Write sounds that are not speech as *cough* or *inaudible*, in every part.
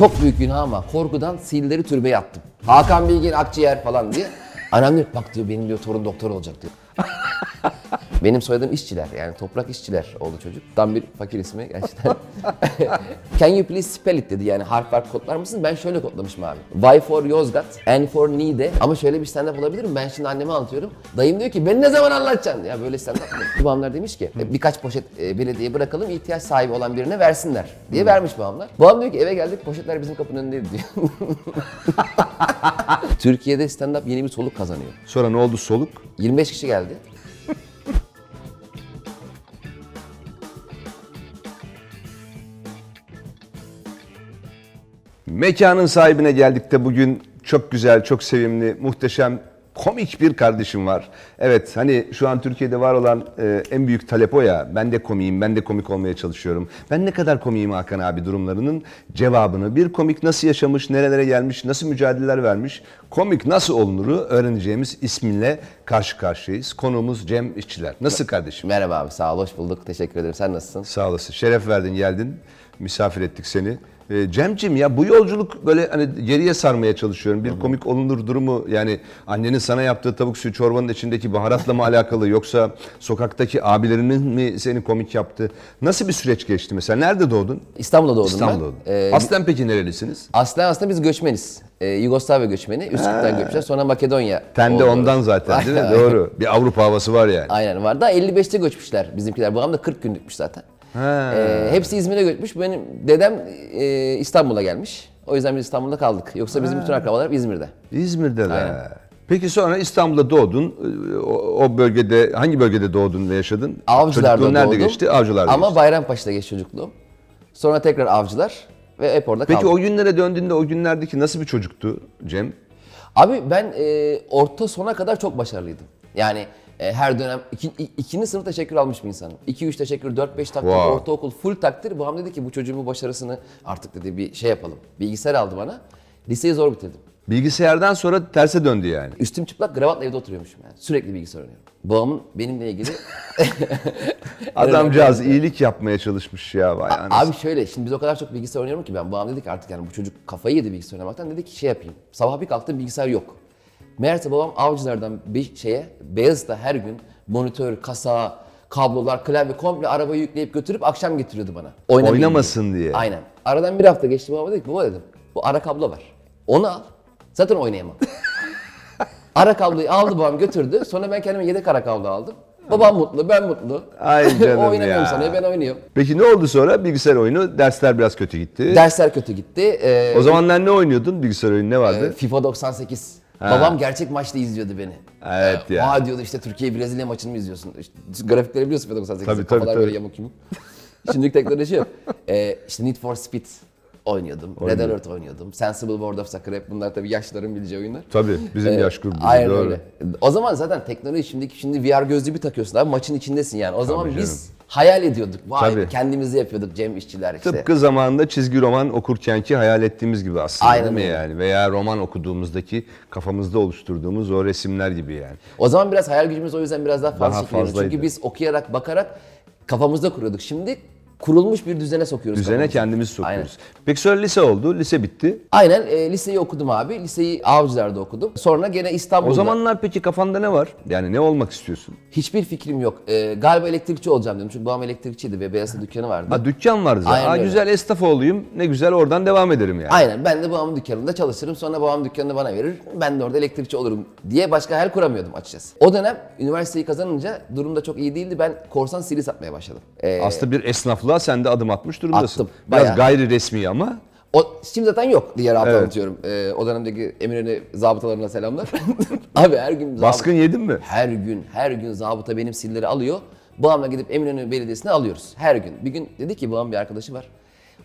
Çok büyük günah ama korkudan sihirleri türbeye attım. Hakan Bilgin akciğer falan diye. Annem diyor bak diyor benim diyor torun doktor olacak diyor. Benim soyadım işçiler yani toprak işçiler oldu çocuk. Tam bir fakir ismi gerçekten. *laughs* Can you please spell it dedi yani harf harf kodlar mısın? Ben şöyle kodlamışım abi. Y for Yozgat, N for Niğde. Ama şöyle bir stand up olabilir mi? Ben şimdi anneme anlatıyorum. Dayım diyor ki beni ne zaman anlatacaksın? Ya böyle stand up mı? *laughs* babamlar demiş ki e, birkaç poşet e, belediye bırakalım ihtiyaç sahibi olan birine versinler diye hmm. vermiş babamlar. Babam diyor ki eve geldik poşetler bizim kapının önündeydi diyor. *laughs* Türkiye'de stand up yeni bir soluk kazanıyor. Sonra ne oldu soluk? 25 kişi geldi. Mekanın sahibine geldik de bugün çok güzel, çok sevimli, muhteşem, komik bir kardeşim var. Evet hani şu an Türkiye'de var olan e, en büyük talep o ya. Ben de komiyim, ben de komik olmaya çalışıyorum. Ben ne kadar komiyim Hakan abi durumlarının cevabını. Bir komik nasıl yaşamış, nerelere gelmiş, nasıl mücadeleler vermiş, komik nasıl olunuru öğreneceğimiz isminle karşı karşıyayız. Konuğumuz Cem İşçiler. Nasıl kardeşim? Merhaba abi sağ ol, hoş bulduk. Teşekkür ederim. Sen nasılsın? Sağ olasın. Şeref verdin, geldin. Misafir ettik seni. Ee, Cemcim ya bu yolculuk böyle hani geriye sarmaya çalışıyorum. Bir komik olunur durumu yani annenin sana yaptığı tavuk suyu çorbanın içindeki baharatla mı *laughs* alakalı yoksa sokaktaki abilerinin mi seni komik yaptı? Nasıl bir süreç geçti mesela? Nerede doğdun? İstanbul'da doğdum İstanbul'da ben. Doğdum. Ee, Aslen peki nerelisiniz? Aslen aslında biz göçmeniz. Ee, Yugoslavya göçmeni. Üsküp'ten göçmüşler. Sonra Makedonya. Tende ondan zaten değil mi? *laughs* Doğru. Bir Avrupa havası var yani. Aynen var. Daha 55'te göçmüşler bizimkiler. Bu da 40 günlükmüş zaten. He. Ee, e, hepsi İzmir'e götmüş. Benim dedem e, İstanbul'a gelmiş. O yüzden biz İstanbul'da kaldık. Yoksa bizim He. bütün akrabalar İzmir'de. İzmir'de de. Peki sonra İstanbul'da doğdun. O, o bölgede hangi bölgede doğdun ve yaşadın? Avcılar'da doğdum. nerede geçti? Avcılar'da Ama geçti. Bayrampaşa'da geçti çocukluğum. Sonra tekrar Avcılar ve hep orada Peki o günlere döndüğünde o günlerdeki nasıl bir çocuktu Cem? Abi ben e, orta sona kadar çok başarılıydım. Yani e, her dönem iki, ikinci sınıf teşekkür almış bir insanım. 2 3 teşekkür 4 5 takdir wow. ortaokul full takdir. Babam dedi ki bu çocuğun bu başarısını artık dedi bir şey yapalım. Bilgisayar aldı bana. Liseyi zor bitirdim. Bilgisayardan sonra terse döndü yani. Üstüm çıplak gravatla evde oturuyormuşum yani. Sürekli bilgisayar oynuyorum. Babamın benimle ilgili... *laughs* Adamcağız iyilik yapmaya çalışmış ya vay A- Abi şöyle şimdi biz o kadar çok bilgisayar oynuyorum ki ben babam dedi ki artık yani bu çocuk kafayı yedi bilgisayar oynamaktan. Dedi ki şey yapayım. Sabah bir kalktım bilgisayar yok. Meğerse babam avcılardan bir şeye, Beyazıt'a her gün monitör, kasa, kablolar, klavye komple arabaya yükleyip götürüp akşam getiriyordu bana. Oynamayayım Oynamasın diye. Aynen. Aradan bir hafta geçti babama dedi ki baba dedim bu ara kablo var. Onu al. Zaten oynayamam. *laughs* ara kabloyu aldı babam götürdü. Sonra ben kendime yedek ara kablo aldım. Babam mutlu, ben mutlu. Ay *laughs* canım o oynamıyorum ya. sana, ben oynuyorum. Peki ne oldu sonra? Bilgisayar oyunu, dersler biraz kötü gitti. Dersler kötü gitti. Ee, o zamanlar ne oynuyordun bilgisayar oyunu ne vardı? E, FIFA 98. Ha. Babam gerçek maçta izliyordu beni. Evet ee, ya. Aa diyordu işte Türkiye Brezilya maçını mı izliyorsun? İşte, grafikleri biliyorsun 98'de tabii, kafalar tabii, böyle yamuk yumuk. Şimdilik teknoloji yok. Ee, işte Need for Speed oynuyordum. Oynuyor. Red Alert oynuyordum. Sensible World of Soccer hep bunlar tabii yaşların bileceği oyunlar. Tabii bizim ee, yaş grubumuz. Aynen öyle. O zaman zaten teknoloji şimdiki şimdi VR gözlüğü bir takıyorsun abi maçın içindesin yani. O tabii zaman canım. biz hayal ediyorduk. Vay Tabii. kendimizi yapıyorduk Cem İşçiler işte. Tıpkı zamanında çizgi roman okurkenki hayal ettiğimiz gibi aslında Aynen değil mi öyle. yani? Veya roman okuduğumuzdaki kafamızda oluşturduğumuz o resimler gibi yani. O zaman biraz hayal gücümüz o yüzden biraz daha fazla, daha Çünkü biz okuyarak, bakarak kafamızda kuruyorduk. Şimdi kurulmuş bir düzene sokuyoruz. Düzene kafamızı. kendimiz sokuyoruz. Aynen. Peki sonra lise oldu. Lise bitti. Aynen. E, liseyi okudum abi. Liseyi Avcılar'da okudum. Sonra gene İstanbul'da. O zamanlar peki kafanda ne var? Yani ne olmak istiyorsun? Hiçbir fikrim yok. E, galiba elektrikçi olacağım dedim. Çünkü babam elektrikçiydi ve beyazda dükkanı vardı. Ha dükkan vardı zaten. Aynen, Aa, güzel esnaf olayım. Ne güzel oradan devam ederim yani. Aynen. Ben de babamın dükkanında çalışırım. Sonra babam dükkanını bana verir. Ben de orada elektrikçi olurum diye başka hayal kuramıyordum açıkçası. O dönem üniversiteyi kazanınca durum da çok iyi değildi. Ben korsan sili satmaya başladım. E, Aslında bir esnaflı. Ortaklığa sen de adım atmış durumdasın. Attım, Biraz bayağı. gayri resmi ama. O, şimdi zaten yok diğer hafta evet. anlatıyorum. Ee, o dönemdeki Eminönü zabıtalarına selamlar. *laughs* Abi her gün zabıta, Baskın yedin mi? Her gün, her gün zabıta benim silleri alıyor. Babamla gidip Eminönü Belediyesi'ne alıyoruz. Her gün. Bir gün dedi ki babam bir arkadaşı var.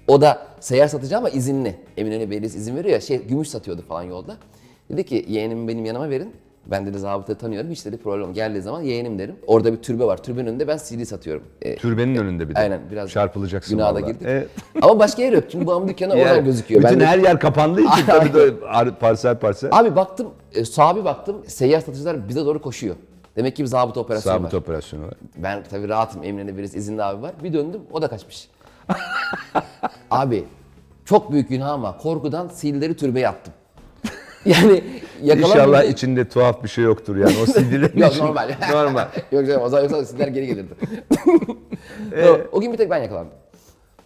O da seyyar satıcı ama izinli. Eminönü Belediyesi izin veriyor ya şey gümüş satıyordu falan yolda. Dedi ki yeğenimi benim yanıma verin. Ben de zabıta tanıyorum. Hiç dedi problem yok. Geldiği zaman yeğenim derim. Orada bir türbe var. Türbenin önünde ben CD satıyorum. E, Türbenin e, önünde bir de. Aynen. Biraz Çarpılacaksın günaha da vallahi. girdik. E... *laughs* Ama başka yer yok. Çünkü babamın dükkanı oradan gözüküyor. Bütün ben her yer kapandığı için *laughs* tabii de parsel parsel. Abi baktım, e, sağa bir baktım. Seyyar satıcılar bize doğru koşuyor. Demek ki bir zabıta operasyonu zabıta var. Zabıta operasyonu var. Ben tabii rahatım. Emre'nin biriz, izinli abi var. Bir döndüm o da kaçmış. *laughs* abi çok büyük günah ama korkudan sihirleri türbeye attım. *laughs* Yani İnşallah içinde tuhaf bir şey yoktur yani o *laughs* sinirlerin Yok normal. *laughs* normal. Yok canım o zaman yoksa sizler geri gelirdi. Doğru, ee, o gün bir tek ben yakalandım.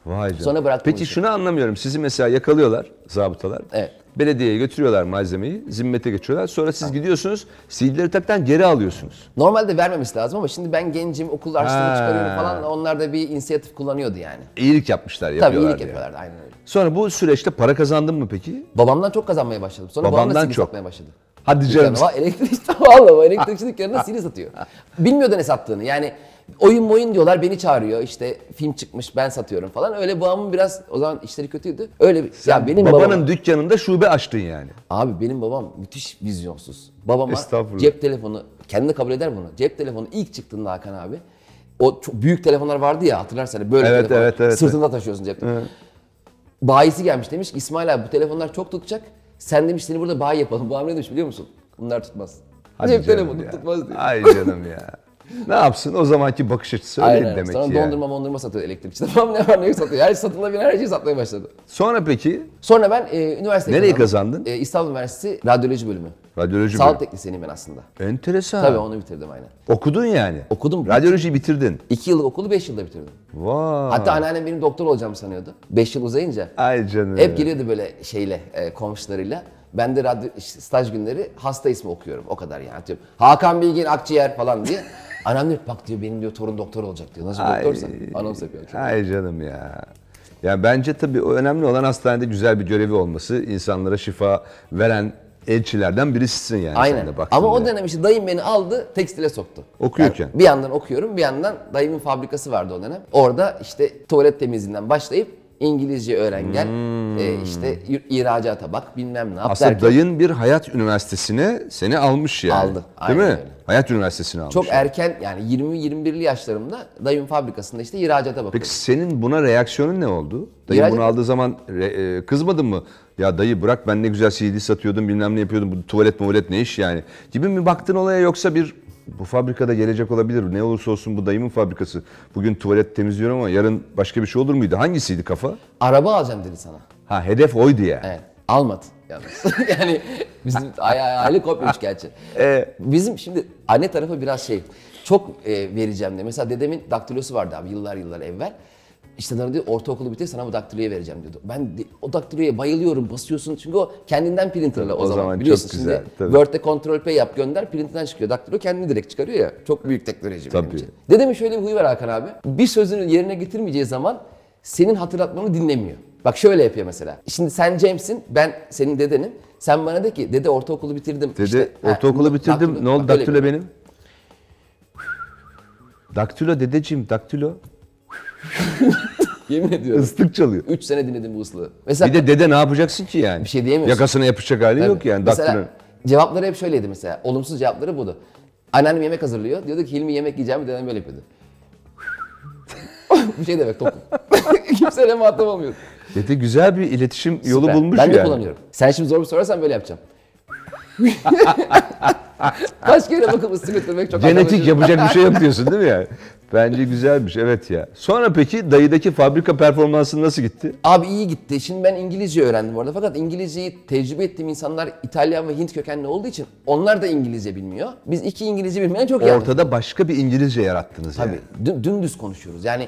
Vay canına. Sonra bıraktım Peki şunu anlamıyorum. Sizi mesela yakalıyorlar zabıtalar. Evet. Belediyeye götürüyorlar malzemeyi. Zimmete geçiyorlar. Sonra siz gidiyorsunuz. CD'leri taktan geri alıyorsunuz. Normalde vermemesi lazım ama şimdi ben gencim, okul harçlığımı Ha. çıkarıyorum falan. Onlar da bir inisiyatif kullanıyordu yani. İyilik yapmışlar, Tabii yapıyorlar. iyilik diye. yapıyorlardı aynen öyle. Sonra bu süreçte para kazandın mı peki? Babamdan çok kazanmaya başladım. Sonra babamdan babamla CD çok. satmaya başladı. Hadi canım. Ama elektrikçi valla *laughs* o elektrikçi dükkanına CD satıyor. Bilmiyordu ne sattığını. Yani oyun oyun diyorlar beni çağırıyor. İşte film çıkmış ben satıyorum falan. Öyle babamın biraz o zaman işleri kötüydü. Öyle Sen ya benim babanın babama, dükkanında şube açtın yani. Abi benim babam müthiş vizyonsuz. Babama cep telefonu kendi kabul eder bunu. Cep telefonu ilk çıktığında Hakan abi o çok büyük telefonlar vardı ya hatırlarsan böyle evet, telefon. Evet, evet, sırtında evet. taşıyorsun cep telefonu. Evet bayisi gelmiş demiş ki İsmail abi bu telefonlar çok tutacak. Sen demiş seni burada bayi yapalım. Bu hamle demiş biliyor musun? Bunlar tutmaz. Hadi Cep telefonu tutmaz diyor. Ay canım ya ne yapsın? O zamanki bakış açısı öyle Aynen. demek Sonra ki. Sonra dondurma yani. mondurma satıyor elektrikçi. *laughs* Tamam ne var ne yok satıyor. Her şey satılabilen her şeyi satmaya başladı. Sonra peki? Sonra ben e, üniversite Nereye kazandım. kazandın? E, İstanbul Üniversitesi Radyoloji bölümü. Radyoloji Sağlık bölümü. teknisyeniyim ben aslında. Enteresan. Tabii onu bitirdim aynen. Okudun yani. Okudum. Radyolojiyi bitirdin. İki yıllık okulu beş yılda bitirdim. Vay. Hatta anneannem benim doktor olacağımı sanıyordu. Beş yıl uzayınca. Ay canım. Hep geliyordu böyle şeyle e, komşularıyla. Ben de radyo, staj günleri hasta ismi okuyorum o kadar yani. Atıyorum. Hakan Bilgin Akciğer falan diye. Anam diyor bak diyor benim diyor torun doktor olacak diyor. Nasıl Ay, doktorsan anons yapıyor. Çok ay canım ya. Ya bence tabii önemli olan hastanede güzel bir görevi olması, insanlara şifa veren elçilerden birisisin yani. Aynen. Sen de Ama o dönem işte dayım beni aldı tekstile soktu. Okuyorken. Yani bir yandan okuyorum bir yandan dayımın fabrikası vardı o dönem. Orada işte tuvalet temizliğinden başlayıp İngilizce öğren gel. Hmm. E, işte ihracata bak bilmem ne yap Aslında derken. dayın bir hayat üniversitesine seni almış yani. Aldı. Aynen Değil mi? Öyle. Hayat üniversitesine almış. Çok yani. erken yani 20-21'li yaşlarımda dayın fabrikasında işte ihracata bakıyordum. Peki senin buna reaksiyonun ne oldu? Dayın İhracat... bunu aldığı zaman re, e, kızmadın mı? Ya dayı bırak ben ne güzel CD satıyordum bilmem ne yapıyordum bu tuvalet muvalet ne iş yani gibi mi baktın olaya yoksa bir bu fabrikada gelecek olabilir. Ne olursa olsun bu dayımın fabrikası. Bugün tuvalet temizliyorum ama yarın başka bir şey olur muydu? Hangisiydi kafa? Araba alacağım dedi sana. Ha hedef oydu ya. Evet. Almadı *laughs* yani bizim aile kopmuş gerçi. Ee, bizim şimdi anne tarafı biraz şey çok e, vereceğim de. Mesela dedemin daktilosu vardı abi yıllar yıllar evvel. İşte sana diyor ortaokulu bitir sana bu daktiloyu vereceğim diyordu. Ben de, o daktiloya bayılıyorum basıyorsun çünkü o kendinden printerla o, o zaman, zaman biliyorsun. Çok güzel, Şimdi tabii. Word'de kontrol P yap gönder printinden çıkıyor. Daktilo kendini direkt çıkarıyor ya. Çok büyük teknoloji tabii. benim için. Dedemin şöyle bir huyu var Hakan abi. Bir sözünü yerine getirmeyeceği zaman senin hatırlatmanı dinlemiyor. Bak şöyle yapıyor mesela. Şimdi sen James'in, ben senin dedenim. Sen bana de ki dede ortaokulu bitirdim. Dede işte, ortaokulu ha, bitirdim. Daktilo, ne oldu daktilo benim? daktilo dedeciğim daktilo. *laughs* Yemin ediyorum. Islık çalıyor. 3 sene dinledim bu ıslığı. Mesela Bir de dede ne yapacaksın ki yani? Bir şey diyemiyorsun. Yakasına yapışacak hali yok yani. Mesela Daktına... cevapları hep şöyleydi mesela. Olumsuz cevapları budu. Anneannem yemek hazırlıyor. Diyordu ki Hilmi yemek yiyeceğim bir dönem böyle yapıyordu. *laughs* bir şey demek tokum. *laughs* Kimseyle muhatap olmuyor. Dede güzel bir iletişim yolu Süper. bulmuş ben yani. Ben de kullanıyorum. Sen şimdi zor bir sorarsan böyle yapacağım. *laughs* Kaç kere bakımı sıkıtırmak çok Genetik yapacak bir şey yok diyorsun değil mi yani? Bence güzelmiş evet ya. Sonra peki dayıdaki fabrika performansı nasıl gitti? Abi iyi gitti. Şimdi ben İngilizce öğrendim orada fakat İngilizceyi tecrübe ettiğim insanlar İtalyan ve Hint kökenli olduğu için onlar da İngilizce bilmiyor. Biz iki İngilizce bilmeyen çok Ortada yani. başka bir İngilizce yarattınız Tabii, yani. Tabii dümdüz konuşuyoruz. Yani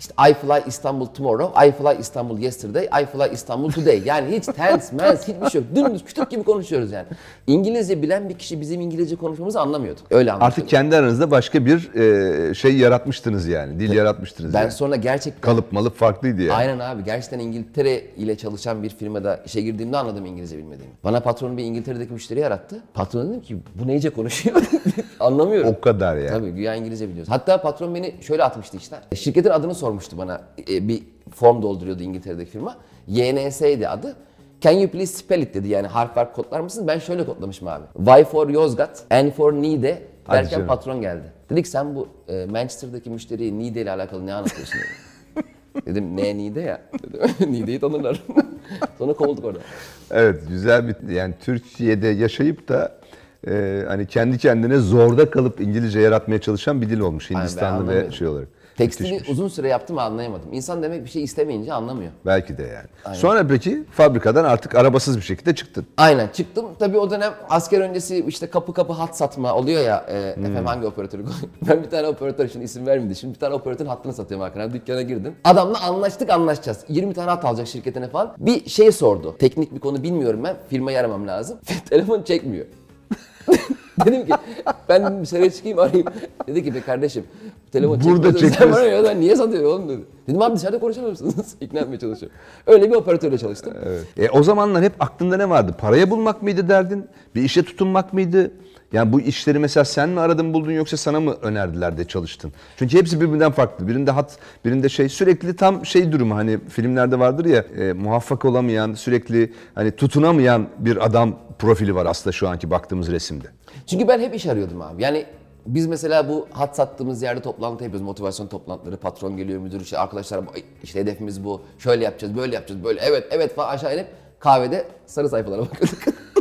işte I fly İstanbul tomorrow, I fly İstanbul yesterday, I fly İstanbul today. Yani hiç tense, *laughs* mens, hiçbir şey yok. Dümdüz kütük gibi konuşuyoruz yani. İngilizce bilen bir kişi bizim İngilizce konuşmamızı anlamıyordu. Öyle anlaşılıyor. Artık kendi aranızda başka bir e, şey yaratmıştınız yani. Dil yaratmıştınız Ben yani. sonra gerçekten... Kalıp malıp farklıydı yani. Aynen abi. Gerçekten İngiltere ile çalışan bir firmada işe girdiğimde anladım İngilizce bilmediğimi. Bana patron bir İngiltere'deki müşteri yarattı. Patron dedim ki bu neyce konuşuyor? *laughs* Anlamıyorum. O kadar yani. Tabii güya İngilizce biliyorsun. Hatta patron beni şöyle atmıştı işte. Şirketin adını sor sormuştu bana. E, bir form dolduruyordu İngiltere'deki firma. YNS'ydi adı. Can you please spell it dedi yani harf harf kodlar mısın? Ben şöyle kodlamışım abi. Y for Yozgat, N for Nide? Hadi derken canım. patron geldi. Dedik sen bu e, Manchester'daki müşteriye Niğde ile alakalı ne anlatıyorsun? dedim, *laughs* dedim ne Nide ya? Nideyi *laughs* Niğde'yi tanırlar. *laughs* Sonra kovulduk orada. Evet güzel bir yani Türkiye'de yaşayıp da e, hani kendi kendine zorda kalıp İngilizce yaratmaya çalışan bir dil olmuş Hindistanlı ve şey olarak. Tekstili şey. uzun süre yaptım anlayamadım. İnsan demek bir şey istemeyince anlamıyor. Belki de yani. Aynen. Sonra peki fabrikadan artık arabasız bir şekilde çıktın. Aynen çıktım. Tabii o dönem asker öncesi işte kapı kapı hat satma oluyor ya. E, hmm. Efendim hangi operatörü *laughs* Ben bir tane operatör için isim vermedi. Şimdi bir tane operatörün hattını satıyorum arkadaşlar. Dükkana girdim. Adamla anlaştık anlaşacağız. 20 tane hat alacak şirketine falan. Bir şey sordu. Teknik bir konu bilmiyorum ben. Firmayı aramam lazım. *laughs* Telefon çekmiyor. *laughs* *laughs* Dedim ki ben müsaade çıkayım arayayım. Dedi ki be kardeşim telefon Burada çekiyorsun. Sen bana ya da niye satıyorsun oğlum dedi. Dedim abi dışarıda konuşamıyor musunuz? *laughs* İkna etmeye çalışıyorum. Öyle bir operatörle çalıştım. Evet. E, o zamanlar hep aklında ne vardı? Paraya bulmak mıydı derdin? Bir işe tutunmak mıydı? Yani bu işleri mesela sen mi aradın buldun yoksa sana mı önerdiler de çalıştın? Çünkü hepsi birbirinden farklı. Birinde hat, birinde şey sürekli tam şey durumu hani filmlerde vardır ya e, muvaffak olamayan, sürekli hani tutunamayan bir adam profili var aslında şu anki baktığımız resimde. Çünkü ben hep iş arıyordum abi. Yani biz mesela bu hat sattığımız yerde toplantı yapıyoruz. Motivasyon toplantıları, patron geliyor, müdür işte arkadaşlar işte hedefimiz bu. Şöyle yapacağız, böyle yapacağız, böyle evet evet falan aşağı inip kahvede sarı sayfalara bakıyorduk. *laughs*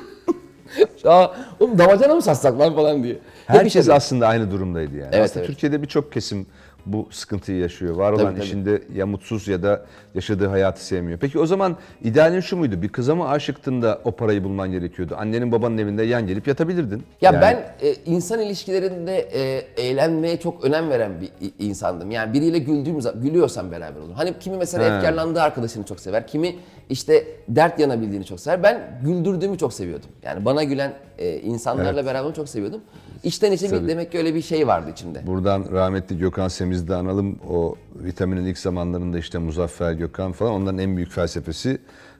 Aa, oğlum damacana mı satsak lan falan diye. Herkes Hep şey aslında aynı durumdaydı yani. Evet, aslında evet. Türkiye'de birçok kesim bu sıkıntıyı yaşıyor. Var olan tabii. işinde ya mutsuz ya da yaşadığı hayatı sevmiyor. Peki o zaman idealin şu muydu? Bir kıza mı aşıktın da o parayı bulman gerekiyordu? Annenin babanın evinde yan gelip yatabilirdin. Ya yani... ben e, insan ilişkilerinde e, eğlenmeye çok önem veren bir insandım. Yani biriyle güldüğüm zaman gülüyorsam beraber olur Hani kimi mesela He. efkarlandığı arkadaşını çok sever. Kimi işte dert yanabildiğini çok sever. Ben güldürdüğümü çok seviyordum. Yani bana gülen e, insanlarla evet. beraber çok seviyordum. İçten içe bir, demek ki öyle bir şey vardı içimde. Buradan rahmetli Gökhan Semiz biz de analım o vitaminin ilk zamanlarında işte Muzaffer Gökhan falan onların en büyük felsefesi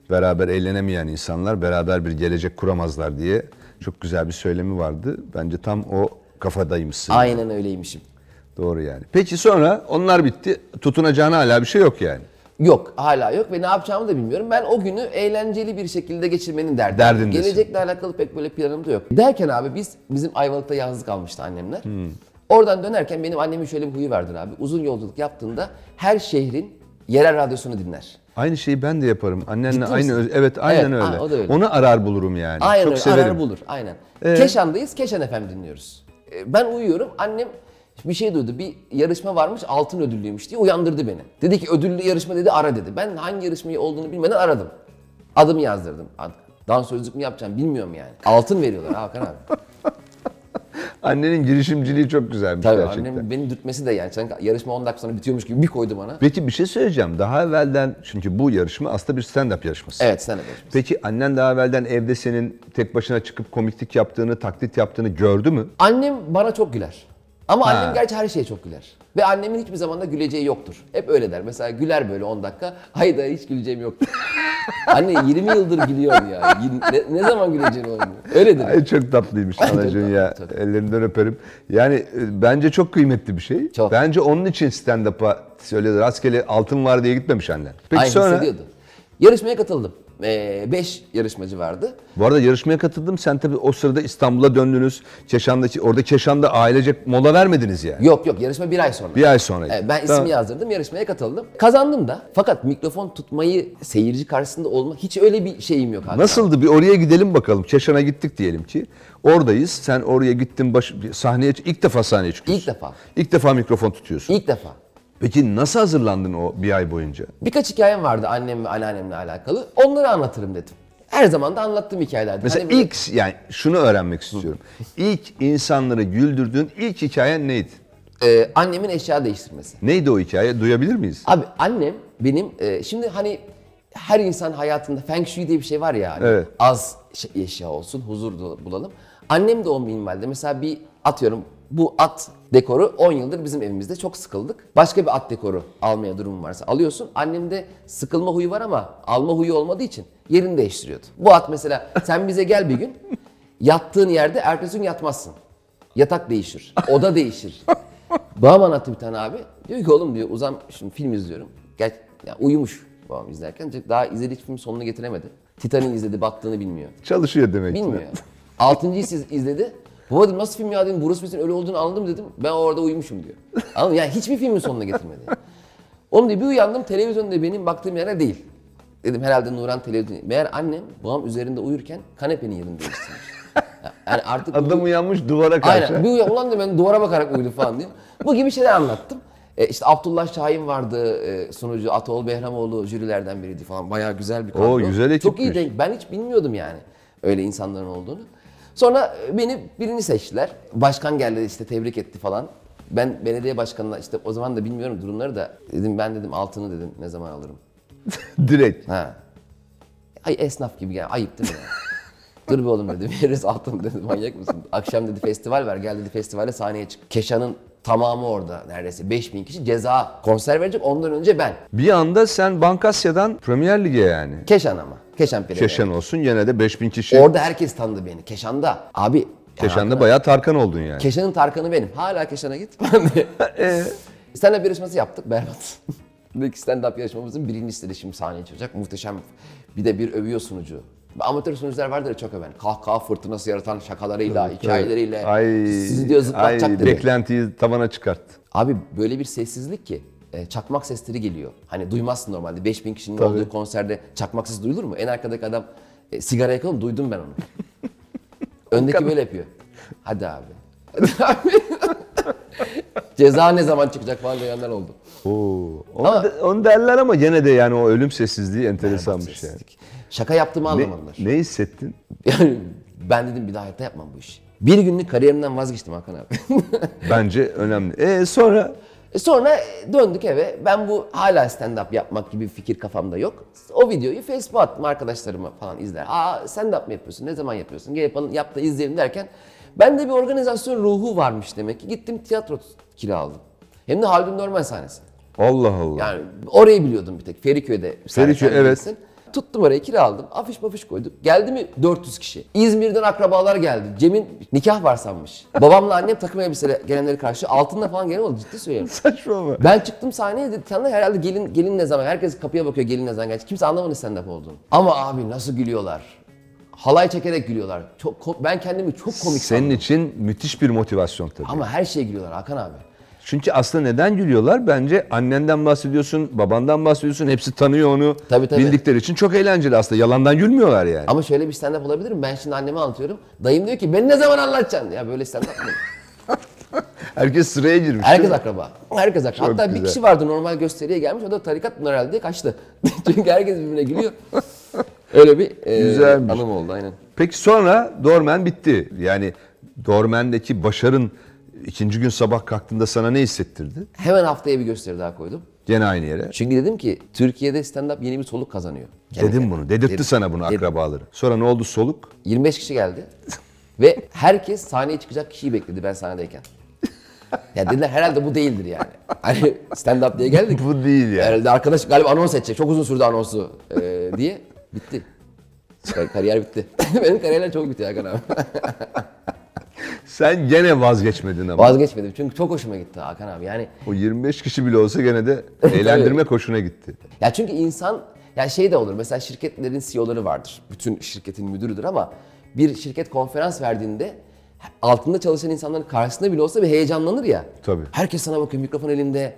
beraber eğlenemeyen insanlar beraber bir gelecek kuramazlar diye çok güzel bir söylemi vardı. Bence tam o kafadaymışsın. Aynen öyleymişim. Doğru yani. Peki sonra onlar bitti. Tutunacağına hala bir şey yok yani. Yok hala yok ve ne yapacağımı da bilmiyorum. Ben o günü eğlenceli bir şekilde geçirmenin derdi. Derdindesin. Gelecekle alakalı pek böyle planım da yok. Derken abi biz bizim Ayvalık'ta yazlık almıştı annemler. Hmm. Oradan dönerken benim annemin şöyle bir huyu vardır abi. Uzun yolculuk yaptığında her şehrin yerel radyosunu dinler. Aynı şeyi ben de yaparım. Annenle Ciddi aynı misin? evet aynen evet, öyle. O öyle. Onu arar bulurum yani. Aynen Çok öyle. severim. Arar bulur. Aynen. Ee? Keşan'dayız. Keşan efem dinliyoruz. Ee, ben uyuyorum. Annem bir şey duydu. Bir yarışma varmış altın ödüllüymüş diye uyandırdı beni. Dedi ki ödüllü yarışma dedi ara dedi. Ben hangi yarışmayı olduğunu bilmeden aradım. Adımı yazdırdım. dans Dansözlük mü yapacağım bilmiyorum yani. Altın veriyorlar Hakan abi. Annenin girişimciliği çok güzelmiş Tabii, gerçekten. Annem beni dürtmesi de yani sanki yarışma 10 dakika sonra bitiyormuş gibi bir koydu bana. Peki bir şey söyleyeceğim. Daha evvelden çünkü bu yarışma aslında bir stand-up yarışması. Evet stand-up yarışması. Peki annen daha evvelden evde senin tek başına çıkıp komiklik yaptığını, taklit yaptığını gördü mü? Annem bana çok güler. Ama ha. annem gerçi her şeye çok güler. Ve annemin hiçbir zaman da güleceği yoktur. Hep öyle der. Mesela güler böyle 10 dakika. Hayda hiç güleceğim yok. *laughs* Anne 20 yıldır gülüyorum ya. Ne, ne zaman güleceğini olmuyor. Öyledir. Ay, çok tatlıymış anacığım ya. Tatlı, Ellerinden öperim. Yani e, bence çok kıymetli bir şey. Çok. Bence onun için stand-up'a söyledi. Rastgele altın var diye gitmemiş annen. Peki Aynı sonra... hissediyordu. Yarışmaya katıldım. 5 ee, yarışmacı vardı. Bu arada yarışmaya katıldım. Sen tabii o sırada İstanbul'a döndünüz. Çeşan'da orada Çeşan'da ailecek mola vermediniz yani. Yok yok yarışma bir ay sonra. Bir ay sonra. Evet, ben ismi yazdırdım yarışmaya katıldım. Kazandım da fakat mikrofon tutmayı seyirci karşısında olma hiç öyle bir şeyim yok. Hatta. Nasıldı bir oraya gidelim bakalım. Çeşana gittik diyelim ki. Oradayız. Sen oraya gittin baş, sahneye ilk defa sahneye çıkıyorsun. İlk defa. İlk defa mikrofon tutuyorsun. İlk defa. Peki nasıl hazırlandın o bir ay boyunca? Birkaç hikayem vardı annem ve anneannemle alakalı. Onları anlatırım dedim. Her zaman da anlattığım hikayelerdi. Mesela hani böyle... ilk yani şunu öğrenmek istiyorum. İlk insanları güldürdüğün ilk hikayen neydi? Ee, annemin eşya değiştirmesi. Neydi o hikaye? Duyabilir miyiz? Abi annem benim e, şimdi hani her insan hayatında Feng Shui diye bir şey var ya. Hani, evet. Az şey, eşya olsun, huzur bulalım. Annem de o minimalde. Mesela bir atıyorum bu at dekoru 10 yıldır bizim evimizde çok sıkıldık. Başka bir at dekoru almaya durumun varsa alıyorsun. Annemde sıkılma huyu var ama alma huyu olmadığı için yerini değiştiriyordu. Bu at mesela sen bize gel bir gün yattığın yerde ertesi gün yatmazsın. Yatak değişir, oda değişir. babam anlattı bir tane abi. Diyor ki oğlum diyor uzam şimdi film izliyorum. Gel, yani uyumuş babam izlerken. Daha izlediği film sonunu getiremedi. Titanic'i izledi battığını bilmiyor. Çalışıyor demek ki. Bilmiyor. Altıncıyı siz izledi. Baba nasıl film ya dedim. Bruce Willis'in ölü olduğunu anladım dedim. Ben orada uyumuşum diyor. Ama yani hiçbir filmin sonuna getirmedi. Yani. Oğlum diye bir uyandım televizyonda benim baktığım yere değil. Dedim herhalde Nuran televizyon. Meğer annem babam üzerinde uyurken kanepenin yerini değiştirmiş. *laughs* Yani artık Adam uy- uyanmış duvara karşı. Aynen. Bir uyan, ulan ben duvara bakarak uyudum falan diyor. Bu gibi şeyler anlattım. E, işte Abdullah Şahin vardı e, sunucu, Atol Behramoğlu jürilerden biriydi falan. Bayağı güzel bir kadro. Oo güzel ekipmiş. Çok iyi denk. Ben hiç bilmiyordum yani öyle insanların olduğunu. Sonra beni birini seçtiler. Başkan geldi işte tebrik etti falan. Ben belediye başkanına işte o zaman da bilmiyorum durumları da dedim ben dedim altını dedim ne zaman alırım. *laughs* Direkt. Ha. Ay esnaf gibi gel. Ayıp değil mi? *laughs* Dur be oğlum dedi. Veririz *laughs* altın dedi. Manyak mısın? Akşam dedi festival var. Gel dedi festivale sahneye çık. Keşan'ın tamamı orada neredeyse. 5000 kişi ceza konser verecek. Ondan önce ben. Bir anda sen Bankasya'dan Premier Lig'e yani. Keşan ama. Keşan Pireni. Keşan olsun gene de 5000 kişi. Orada herkes tanıdı beni. Keşan'da. Abi yani Keşan'da bayağı Tarkan oldun yani. Keşan'ın Tarkan'ı benim. Hala Keşan'a git. *laughs* *laughs* ee? Stand-up yarışması yaptık berbat. Büyük *laughs* stand-up yarışmamızın birincisi de sahneye çıkacak. Muhteşem. Bir de bir övüyor sunucu. Amatör sunucular vardır çok öven. Kahkaha fırtınası yaratan şakalarıyla, evet, hikayeleriyle. Ay, sizi diyor zıplatacak ay, dedi. Beklentiyi tavana çıkart. Abi böyle bir sessizlik ki. E, çakmak sesleri geliyor. Hani duymazsın normalde 5000 kişinin Tabii. olduğu konserde çakmak sesi duyulur mu? En arkadaki adam e, sigara yakalım duydum ben onu. *laughs* Öndeki böyle yapıyor. Hadi abi. Hadi abi. *laughs* Ceza ne zaman çıkacak falan diyenler oldu. Oo. Onu, ama, de, onu derler ama gene de yani o ölüm sessizliği enteresanmış yani. Şaka yaptığımı anlamadılar. Ne, ne hissettin? Yani ben dedim bir daha hayatta yapmam bu işi. Bir günlük kariyerimden vazgeçtim Hakan abi. Bence önemli. E sonra? E, sonra döndük eve. Ben bu hala stand-up yapmak gibi bir fikir kafamda yok. O videoyu Facebook'a attım arkadaşlarıma falan izler. Aa stand-up mı yapıyorsun? Ne zaman yapıyorsun? Gel yapalım, yap da izleyelim derken. Ben de bir organizasyon ruhu varmış demek ki. Gittim tiyatro kiraladım. Hem de Haldun Normal sahnesi. Allah Allah. Yani orayı biliyordum bir tek. Feriköy'de. Feriköy evet. Bilirsin. Tuttum orayı kiraladım. Afiş mafiş koydum. Geldi mi 400 kişi. İzmir'den akrabalar geldi. Cem'in nikah var sanmış. Babamla annem takım elbiseyle gelenleri karşı altında falan gelen oldu ciddi söylüyorum. *laughs* Saçmalama. Ben çıktım sahneye dedi sen de herhalde gelin gelin ne zaman herkes kapıya bakıyor gelin ne zaman gelecek. Kimse anlamadı stand up olduğunu. Ama abi nasıl gülüyorlar halay çekerek gülüyorlar. Çok ben kendimi çok komik Senin sandım. için müthiş bir motivasyon tabii. Ama her şeye gülüyorlar Hakan abi. Çünkü aslında neden gülüyorlar? Bence annenden bahsediyorsun, babandan bahsediyorsun. Hepsi tanıyor onu. Tabii, tabii. Bildikleri için çok eğlenceli aslında. Yalandan gülmüyorlar yani. Ama şöyle bir stand-up olabilir mi? Ben şimdi anneme anlatıyorum. Dayım diyor ki beni ne zaman anlatacaksın? Ya böyle stand-up mı? *laughs* Herkes sıraya girmiş. Herkes akraba. Herkes akraba. Çok Hatta güzel. bir kişi vardı normal gösteriye gelmiş. O da tarikat bunlar diye kaçtı. *laughs* Çünkü herkes birbirine gülüyor. Öyle bir e, anım oldu aynen. Peki sonra dormen bitti. Yani dormendeki başarın ikinci gün sabah kalktığında sana ne hissettirdi? Hemen haftaya bir gösteri daha koydum. Gene aynı yere. Çünkü dedim ki Türkiye'de stand-up yeni bir soluk kazanıyor. Kendi Dedim bunu. Dedirtti Dedim. sana bunu Dedim. akrabaları. Sonra ne oldu soluk? 25 kişi geldi. *laughs* Ve herkes sahneye çıkacak kişiyi bekledi ben sahnedeyken. Ya dediler herhalde bu değildir yani. Hani stand up diye geldik. *laughs* Bu değil yani. Herhalde arkadaş galiba anons edecek. Çok uzun sürdü anonsu ee, diye. Bitti. Kariyer bitti. *laughs* Benim kariyerim çok bitti Hakan abi. Sen gene vazgeçmedin ama. Vazgeçmedim çünkü çok hoşuma gitti Hakan abi yani. O 25 kişi bile olsa gene de *laughs* eğlendirme koşuna gitti. Ya çünkü insan ya şey de olur mesela şirketlerin CEO'ları vardır. Bütün şirketin müdürüdür ama bir şirket konferans verdiğinde altında çalışan insanların karşısında bile olsa bir heyecanlanır ya. Tabii. Herkes sana bakıyor mikrofon elinde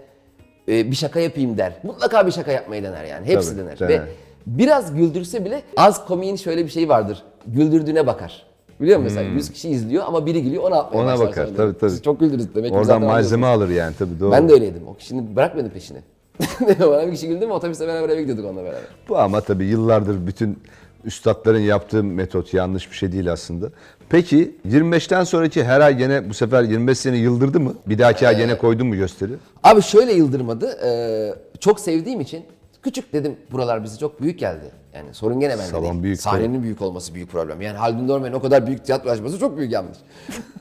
e, bir şaka yapayım der. Mutlaka bir şaka yapmayı dener yani. Hepsi Tabii, dener. dener. Ve biraz güldürse bile az komiğin şöyle bir şeyi vardır. Güldürdüğüne bakar. Biliyor musun? Hmm. Mesela 100 kişi izliyor ama biri gülüyor ona atmaya Ona bakar sonra. tabii tabii. Siz çok güldünüz demek Oradan malzeme alır yani tabii doğru. Ben de öyleydim. O kişinin bırakmadı peşini. *laughs* Bana bir kişi güldü mü otobüste beraber eve gidiyorduk onunla beraber. Bu ama tabii yıllardır bütün üstadların yaptığı metot yanlış bir şey değil aslında. Peki 25'ten sonraki her ay gene bu sefer 25 sene yıldırdı mı? Bir dahaki ee, ay gene ee, koydun mu gösteri? Abi şöyle yıldırmadı. Ee, çok sevdiğim için Küçük dedim buralar bize çok büyük geldi. Yani sorun gene bende Salon değil. büyük, Sahnenin büyük olması büyük problem. Yani Haldun Dormen'in o kadar büyük tiyatro açması çok büyük yanlış. *laughs*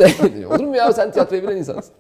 Olur mu ya sen tiyatroyu bilen insansın.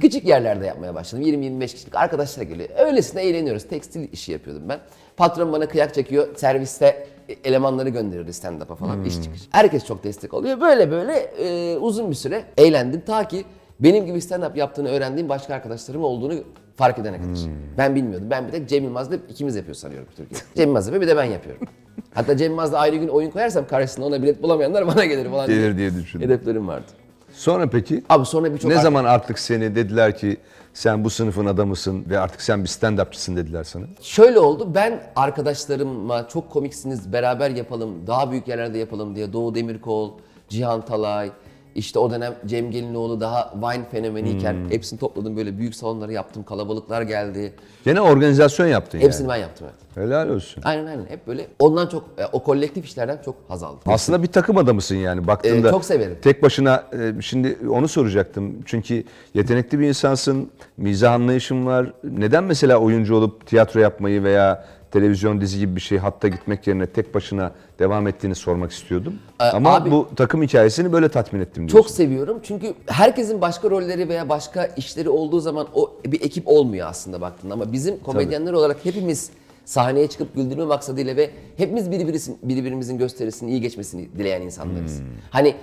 Küçük yerlerde yapmaya başladım. 20-25 kişilik arkadaşlar geliyor. Öylesine eğleniyoruz. Tekstil işi yapıyordum ben. Patron bana kıyak çekiyor. Serviste e, elemanları gönderirdi stand-up'a falan iş hmm. çıkış. Herkes çok destek oluyor. Böyle böyle e, uzun bir süre eğlendim. Ta ki benim gibi stand-up yaptığını öğrendiğim başka arkadaşlarım olduğunu Fark edene kadar. Hmm. Ben bilmiyordum. Ben bir tek Cem Yılmaz'la ikimiz yapıyoruz sanıyorum Türkiye'de. Cem Yılmaz yapıyor bir de ben yapıyorum. *laughs* Hatta Cem Yılmaz'la ayrı gün oyun koyarsam karşısına ona bilet bulamayanlar bana gelir falan Gelir diye düşündüm. Hedeflerim vardı. Sonra peki? Abi sonra birçok Ne zaman artık seni dediler ki sen bu sınıfın adamısın ve artık sen bir stand-upçısın dediler sana? Şöyle oldu. Ben arkadaşlarıma çok komiksiniz beraber yapalım, daha büyük yerlerde yapalım diye Doğu Demirkol, Cihan Talay, işte o dönem Cem Gelinoğlu daha Vine fenomeniyken hmm. hepsini topladım böyle büyük salonları yaptım. Kalabalıklar geldi. Gene organizasyon yaptın Hepsini yani. ben yaptım evet. Helal olsun. Aynen aynen. Hep böyle ondan çok e, o kolektif işlerden çok haz aldım. Aslında bir takım adamısın yani baktığında. Ee, çok severim. Tek başına e, şimdi onu soracaktım. Çünkü yetenekli bir insansın. Mizah anlayışın var. Neden mesela oyuncu olup tiyatro yapmayı veya televizyon dizi gibi bir şey hatta gitmek yerine tek başına devam ettiğini sormak istiyordum. Ee, Ama abi, bu takım hikayesini böyle tatmin ettim diyorsun. Çok seviyorum çünkü herkesin başka rolleri veya başka işleri olduğu zaman o bir ekip olmuyor aslında baktığında. Ama bizim komedyenler Tabii. olarak hepimiz sahneye çıkıp güldürme maksadıyla ve hepimiz birbirimizin, birbirimizin gösterisini iyi geçmesini dileyen insanlarız. Hmm. Hani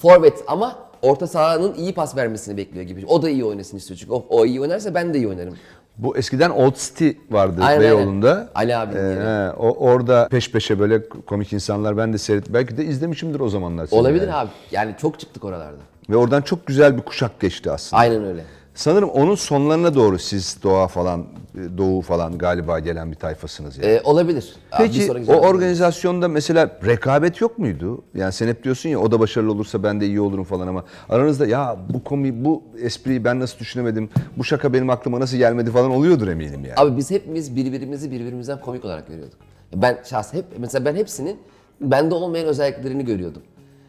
forvet ama orta sahanın iyi pas vermesini bekliyor gibi. O da iyi oynasın istiyor çünkü o, oh, o iyi oynarsa ben de iyi oynarım. Bu eskiden Old City vardı aynen, Beyoğlu'nda. Aynen. Ali abi. Ee, he, o orada peş peşe böyle komik insanlar ben de seyret belki de izlemişimdir o zamanlar. Olabilir yani. abi. Yani çok çıktık oralarda. Ve oradan çok güzel bir kuşak geçti aslında. Aynen öyle. Sanırım onun sonlarına doğru siz doğa falan doğu falan galiba gelen bir tayfasınız yani. Ee, olabilir. Peki Abi, o organizasyonda mesela rekabet yok muydu? Yani sen hep diyorsun ya o da başarılı olursa ben de iyi olurum falan ama aranızda ya bu komi bu espriyi ben nasıl düşünemedim? Bu şaka benim aklıma nasıl gelmedi falan oluyordur eminim yani. Abi biz hepimiz birbirimizi birbirimizden komik olarak görüyorduk. Ben şahsen hep mesela ben hepsinin bende olmayan özelliklerini görüyordum.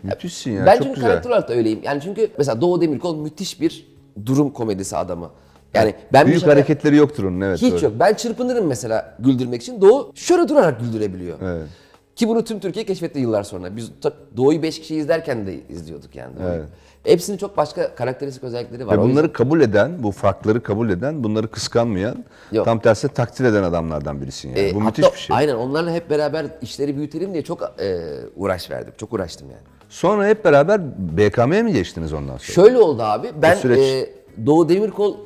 Müthişsin ya. Ben çok çünkü güzel. karakter olarak da öyleyim. Yani çünkü mesela Doğu Demirkol müthiş bir durum komedisi adamı. Yani ben büyük şaka, şey- hareketleri yoktur onun evet. Hiç öyle. yok. Ben çırpınırım mesela güldürmek için. Doğu şöyle durarak güldürebiliyor. Evet. Ki bunu tüm Türkiye keşfetti yıllar sonra. Biz Doğu'yu 5 kişi izlerken de izliyorduk yani. Evet. Hepsinin çok başka karakteristik özellikleri var. Ve bunları yüzden... kabul eden, bu farkları kabul eden, bunları kıskanmayan, Yok. tam tersine takdir eden adamlardan birisin yani. Ee, bu hatta, müthiş bir şey. Aynen onlarla hep beraber işleri büyütelim diye çok e, uğraş verdim. Çok uğraştım yani. Sonra hep beraber BKM'ye mi geçtiniz ondan sonra? Şöyle oldu abi. E, ben süreç... e, Doğu Demirkol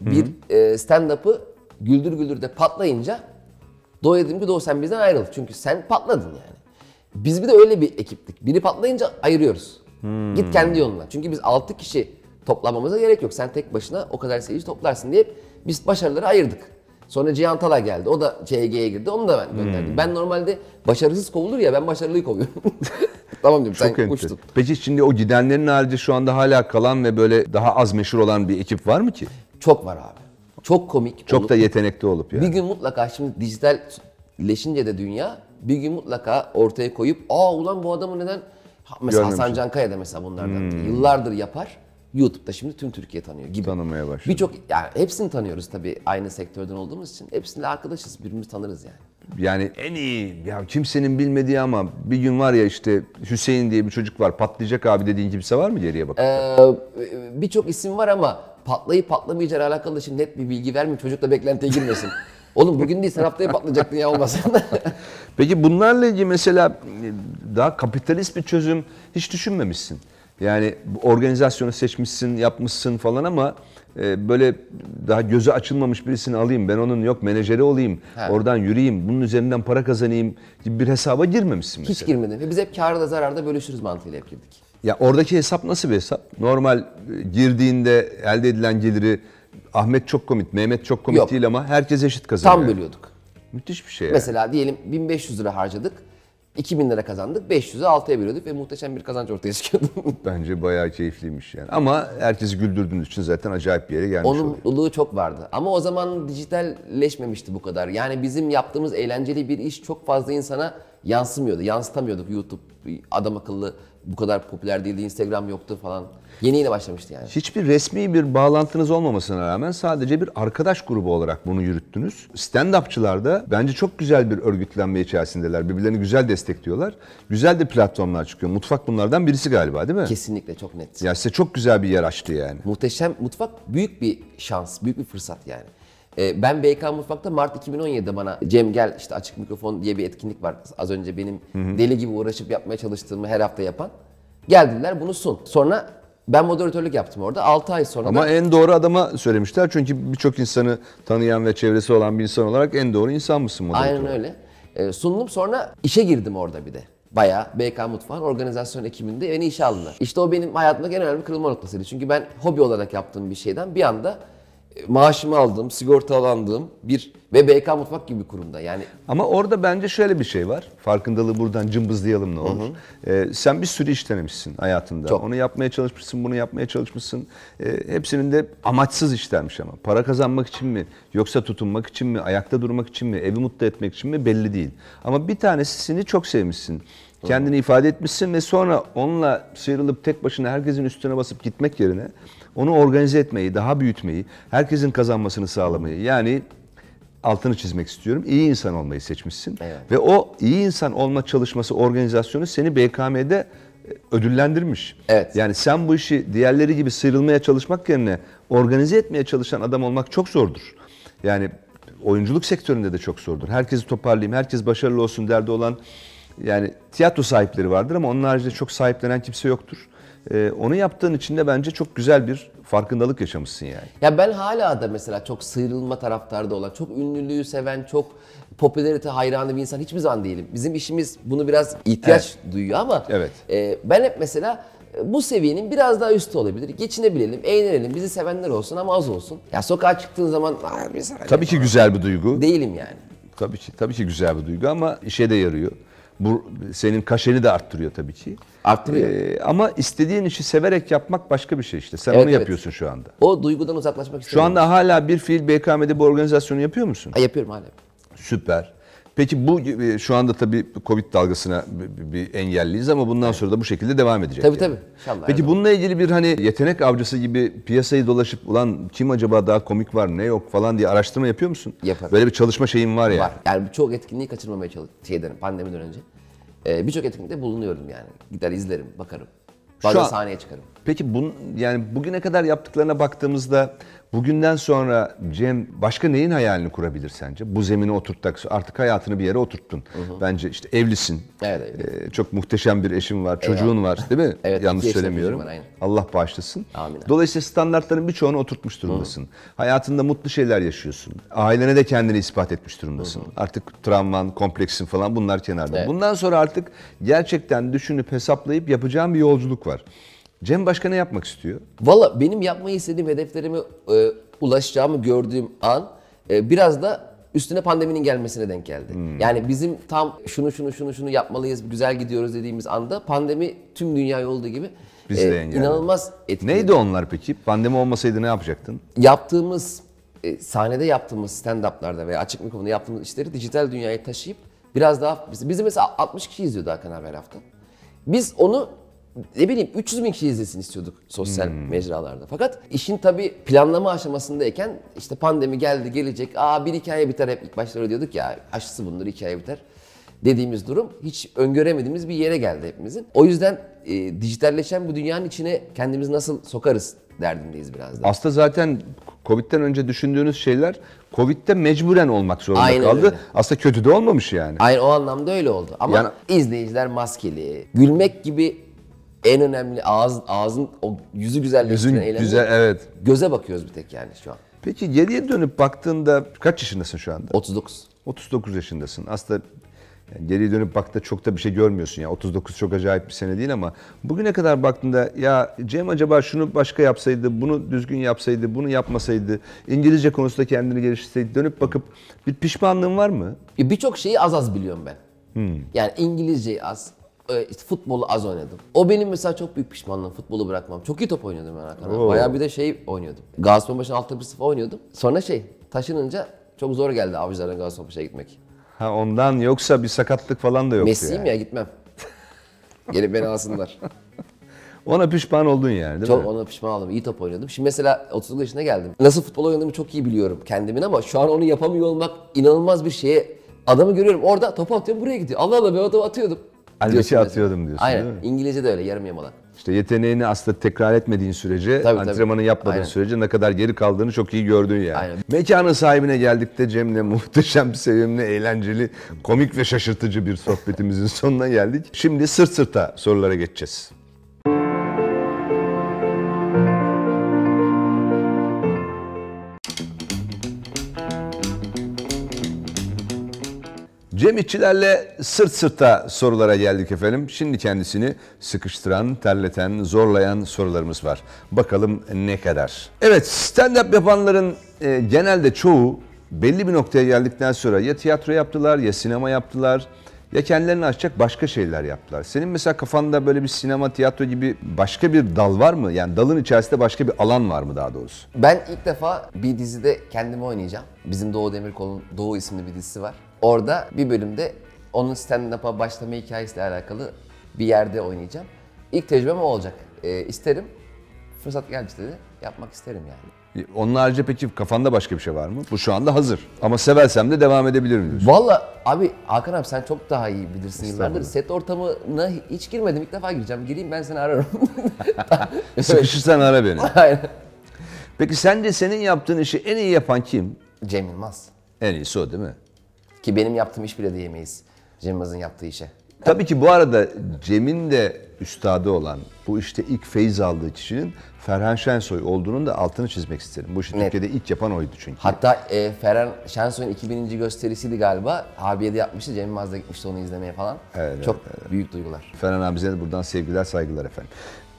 bir Hı e, stand-up'ı güldür güldür de patlayınca Doğu'ya dedim ki Doğu sen bizden ayrıl. Çünkü sen patladın yani. Biz bir de öyle bir ekiptik. Biri patlayınca ayırıyoruz. Hmm. Git kendi yoluna. Çünkü biz 6 kişi toplamamıza gerek yok. Sen tek başına o kadar seyirci toplarsın diye biz başarıları ayırdık. Sonra Cihan Tala geldi. O da CHG'ye girdi. Onu da ben hmm. gönderdim. Hmm. Ben normalde başarısız kovulur ya ben başarılıyı kovuyorum. *laughs* tamam diyorum Çok sen enter. uçtun. Peki şimdi o gidenlerin harici şu anda hala kalan ve böyle daha az meşhur olan bir ekip var mı ki? Çok var abi. Çok komik. Çok olup, da yetenekli olup yani. Bir gün mutlaka şimdi dijitalleşince de dünya bir gün mutlaka ortaya koyup aa ulan bu adamı neden mesela Görmemişim. Hasan Cankaya da mesela bunlardan hmm. yıllardır yapar. YouTube'da şimdi tüm Türkiye tanıyor gibi. Tanımaya başladı. Birçok yani hepsini tanıyoruz tabii aynı sektörden olduğumuz için. Hepsinde arkadaşız, birbirimizi tanırız yani. Yani en iyi ya kimsenin bilmediği ama bir gün var ya işte Hüseyin diye bir çocuk var. Patlayacak abi dediğin kimse var mı geriye bak? Ee, birçok isim var ama patlayıp patlamayacağı alakalı şimdi net bir bilgi vermiyorum, Çocuk da beklentiye girmesin. *laughs* Oğlum bugün değil sen haftaya patlayacaktın ya olmasın. Peki bunlarla ilgili mesela daha kapitalist bir çözüm hiç düşünmemişsin. Yani organizasyonu seçmişsin, yapmışsın falan ama e, böyle daha gözü açılmamış birisini alayım. Ben onun yok menajeri olayım. He. Oradan yürüyeyim. Bunun üzerinden para kazanayım gibi bir hesaba girmemişsin mesela. Hiç girmedim. biz hep karda zararda bölüşürüz mantığıyla hep girdik. Ya oradaki hesap nasıl bir hesap? Normal e, girdiğinde elde edilen geliri Ahmet çok komit, Mehmet çok komit Yok. değil ama herkes eşit kazanıyor. Tam bölüyorduk. Müthiş bir şey yani. Mesela diyelim 1500 lira harcadık. 2000 lira kazandık, 500'e 6'ya veriyorduk ve muhteşem bir kazanç ortaya çıkıyordu. *laughs* Bence bayağı keyifliymiş yani. Ama herkesi güldürdüğünüz için zaten acayip bir yere gelmiş Onun oluyor. mutluluğu çok vardı. Ama o zaman dijitalleşmemişti bu kadar. Yani bizim yaptığımız eğlenceli bir iş çok fazla insana yansımıyordu. Yansıtamıyorduk YouTube adam akıllı bu kadar popüler değildi, Instagram yoktu falan. Yeni yeni başlamıştı yani. Hiçbir resmi bir bağlantınız olmamasına rağmen sadece bir arkadaş grubu olarak bunu yürüttünüz. Stand-upçılar da bence çok güzel bir örgütlenme içerisindeler. Birbirlerini güzel destekliyorlar. Güzel de platformlar çıkıyor. Mutfak bunlardan birisi galiba değil mi? Kesinlikle çok net. Ya size çok güzel bir yer açtı yani. Muhteşem. Mutfak büyük bir şans, büyük bir fırsat yani. E, ben BK Mutfak'ta Mart 2017'de bana Cem gel işte açık mikrofon diye bir etkinlik var. Az önce benim Hı-hı. deli gibi uğraşıp yapmaya çalıştığımı her hafta yapan. Geldiler bunu sun. Sonra ben moderatörlük yaptım orada. 6 ay sonra Ama da... en doğru adama söylemişler. Çünkü birçok insanı tanıyan ve çevresi olan bir insan olarak en doğru insan mısın moderatör? Aynen öyle. E, sundum sonra işe girdim orada bir de. Bayağı BK Mutfak organizasyon ekibinde beni işe aldılar. İşte o benim hayatımda en önemli kırılma noktasıydı. Çünkü ben hobi olarak yaptığım bir şeyden bir anda maaşımı aldığım, sigortalandığım bir ve BK Mutfak gibi bir kurumda yani. Ama orada bence şöyle bir şey var. Farkındalığı buradan cımbızlayalım ne olur. Hı hı. Ee, sen bir sürü iş denemişsin hayatında. Çok. Onu yapmaya çalışmışsın, bunu yapmaya çalışmışsın. Ee, hepsinin de amaçsız işlermiş ama. Para kazanmak için mi? Yoksa tutunmak için mi? Ayakta durmak için mi? Evi mutlu etmek için mi? Belli değil. Ama bir tanesi seni çok sevmişsin. Kendini hı. ifade etmişsin ve sonra onunla sıyrılıp tek başına herkesin üstüne basıp gitmek yerine onu organize etmeyi, daha büyütmeyi, herkesin kazanmasını sağlamayı yani altını çizmek istiyorum. İyi insan olmayı seçmişsin. Evet. Ve o iyi insan olma çalışması organizasyonu seni BKM'de e, ödüllendirmiş. Evet. Yani sen bu işi diğerleri gibi sıyrılmaya çalışmak yerine organize etmeye çalışan adam olmak çok zordur. Yani oyunculuk sektöründe de çok zordur. Herkesi toparlayayım, herkes başarılı olsun derdi olan yani tiyatro sahipleri vardır ama onun haricinde çok sahiplenen kimse yoktur. Ee, onu yaptığın için de bence çok güzel bir farkındalık yaşamışsın yani. Ya ben hala da mesela çok sıyrılma taraftarda olan, çok ünlülüğü seven, çok popülerite hayranı bir insan hiçbir zaman değilim. Bizim işimiz bunu biraz ihtiyaç evet. duyuyor ama evet. E, ben hep mesela e, bu seviyenin biraz daha üstü olabilir. Geçinebilelim, eğlenelim, bizi sevenler olsun ama az olsun. Ya sokağa çıktığın zaman Tabii ki güzel bir duygu. Değilim yani. Tabii ki, tabii ki güzel bir duygu ama işe de yarıyor. Bu senin kaşeni de arttırıyor tabii ki. Arttırıyor. Ee, ama istediğin işi severek yapmak başka bir şey işte. Sen evet, onu evet. yapıyorsun şu anda. O duygudan uzaklaşmak istemiyorum. Şu anda hala bir fiil BKM'de bu organizasyonu yapıyor musun? Ha, yapıyorum hala. Süper. Peki bu e, şu anda tabii Covid dalgasına bir engelliyiz ama bundan evet. sonra da bu şekilde devam edecek. Tabii yani. tabii. İnşallah Peki bununla ilgili bir hani yetenek avcısı gibi piyasayı dolaşıp ulan kim acaba daha komik var ne yok falan diye araştırma yapıyor musun? Yaparım. Böyle bir çalışma şeyim var ya. Yani. Var. Yani birçok etkinliği kaçırmamaya çalış şeyden pandemiden önce. Ee, birçok etkinlikte bulunuyorum yani. Gider izlerim, bakarım. Bazen an... sahneye çıkarım. Peki bun, yani bugüne kadar yaptıklarına baktığımızda bugünden sonra Cem başka neyin hayalini kurabilir sence? Bu zemini oturttak artık hayatını bir yere oturttun. Hı hı. Bence işte evlisin. Evet, evet. Ee, çok muhteşem bir eşin var, çocuğun evet. var değil mi? *laughs* Evet, Yanlış söylemiyorum. Var, aynen. Allah bağışlasın. Amin. Dolayısıyla standartların birçoğunu oturtmuş durumdasın. Hı. Hayatında mutlu şeyler yaşıyorsun. Ailene de kendini ispat etmiş durumdasın. Hı hı. Artık travman, kompleksin falan bunlar kenarda. Evet. Bundan sonra artık gerçekten düşünüp hesaplayıp yapacağın bir yolculuk var. Cem Başka ne yapmak istiyor? Valla benim yapmayı istediğim hedeflerimi e, ulaşacağımı gördüğüm an e, biraz da üstüne pandeminin gelmesine denk geldi. Hmm. Yani bizim tam şunu şunu şunu şunu yapmalıyız, güzel gidiyoruz dediğimiz anda pandemi tüm dünyayı olduğu gibi Biz e, inanılmaz etkiledi. Neydi onlar peki? Pandemi olmasaydı ne yapacaktın? Yaptığımız e, sahnede yaptığımız stand-up'larda veya açık mikrofonda yaptığımız işleri dijital dünyaya taşıyıp biraz daha... bizim mesela 60 kişi izliyordu Hakan abi her hafta. Biz onu ne bileyim 300 bin kişi izlesin istiyorduk sosyal hmm. mecralarda. Fakat işin tabi planlama aşamasındayken işte pandemi geldi gelecek. Aa bir hikaye biter hep ilk başlarda diyorduk ya aşısı bundur hikaye biter dediğimiz durum hiç öngöremediğimiz bir yere geldi hepimizin. O yüzden e, dijitalleşen bu dünyanın içine kendimizi nasıl sokarız derdindeyiz biraz daha. Aslında zaten Covid'den önce düşündüğünüz şeyler Covid'de mecburen olmak zorunda Aynen kaldı. Öyle. Aslında kötü de olmamış yani. Aynen o anlamda öyle oldu. Ama yani... izleyiciler maskeli, gülmek gibi en önemli ağız, ağzın o yüzü güzelleştiren Yüzün güzel evet. Göze bakıyoruz bir tek yani şu an. Peki geriye dönüp baktığında kaç yaşındasın şu anda? 39. 39 yaşındasın. Aslında yani geriye dönüp baktığında çok da bir şey görmüyorsun ya. 39 çok acayip bir sene değil ama bugüne kadar baktığında ya Cem acaba şunu başka yapsaydı, bunu düzgün yapsaydı, bunu yapmasaydı, İngilizce konusunda kendini geliştirseydi dönüp bakıp bir pişmanlığın var mı? E, birçok şeyi az az biliyorum ben. Hmm. Yani İngilizceyi az, e, işte futbolu az oynadım. O benim mesela çok büyük pişmanlığım futbolu bırakmam. Çok iyi top oynuyordum ben Hakan. Bayağı bir de şey oynuyordum. Galatasaray'ın başına 6 1 oynuyordum. Sonra şey taşınınca çok zor geldi Avcılar'dan Galatasaray'a gitmek. Ha ondan yoksa bir sakatlık falan da yoktu Messi'yim yani. ya gitmem. *laughs* Gelip beni alsınlar. Ona pişman oldun yani değil çok mi? Ona pişman oldum. İyi top oynadım. Şimdi mesela 30 yaşına geldim. Nasıl futbol oynadığımı çok iyi biliyorum kendimin ama şu an onu yapamıyor olmak inanılmaz bir şeye. Adamı görüyorum orada topu atıyorum buraya gidiyor. Allah Allah ben o topu atıyordum. Göçe atıyordum diyorsun Aynen. değil mi? İngilizce de öyle yarım yamalak. İşte yeteneğini aslında tekrar etmediğin sürece, tabii, antrenmanı tabii. yapmadığın Aynen. sürece ne kadar geri kaldığını çok iyi gördün yani. Aynen. Mekanın sahibine geldik de Cem'le *laughs* muhteşem, sevimli, eğlenceli, komik ve şaşırtıcı bir sohbetimizin sonuna geldik. Şimdi sırt sırta sorulara geçeceğiz. Cem İşçilerle sırt sırta sorulara geldik efendim. Şimdi kendisini sıkıştıran, terleten, zorlayan sorularımız var. Bakalım ne kadar. Evet stand-up yapanların e, genelde çoğu belli bir noktaya geldikten sonra ya tiyatro yaptılar ya sinema yaptılar ya kendilerini açacak başka şeyler yaptılar. Senin mesela kafanda böyle bir sinema, tiyatro gibi başka bir dal var mı? Yani dalın içerisinde başka bir alan var mı daha doğrusu? Ben ilk defa bir dizide kendimi oynayacağım. Bizim Doğu Demirkol'un Doğu isimli bir dizisi var. Orada bir bölümde onun stand-up'a başlama hikayesiyle alakalı bir yerde oynayacağım. İlk tecrübem o olacak. E, isterim. Fırsat gelmişti dedi. Yapmak isterim yani. Onun harici peki kafanda başka bir şey var mı? Bu şu anda hazır. Ama seversem de devam edebilirim diyorsun. Valla abi Hakan abi sen çok daha iyi bilirsin yıllardır. Set ortamına hiç girmedim. İlk defa gireceğim. Gireyim ben seni ararım. *laughs* Sıkışırsan ara beni. *laughs* Aynen. Peki sence senin yaptığın işi en iyi yapan kim? Cem Yılmaz. En iyisi o değil mi? Ki benim yaptığım iş bile diyemeyiz. Cem Yılmaz'ın yaptığı işe. Tabii ki bu arada Cem'in de üstadı olan, bu işte ilk feyiz aldığı kişinin Ferhan Şensoy olduğunun da altını çizmek isterim. Bu işi Net. Türkiye'de ilk yapan oydu çünkü. Hatta e, Ferhan Şensoy'un 2000. gösterisiydi galiba. Abiye de yapmıştı, Cem Yılmaz da gitmişti onu izlemeye falan. Evet, Çok evet, evet. büyük duygular. Ferhan abimize de buradan sevgiler, saygılar efendim.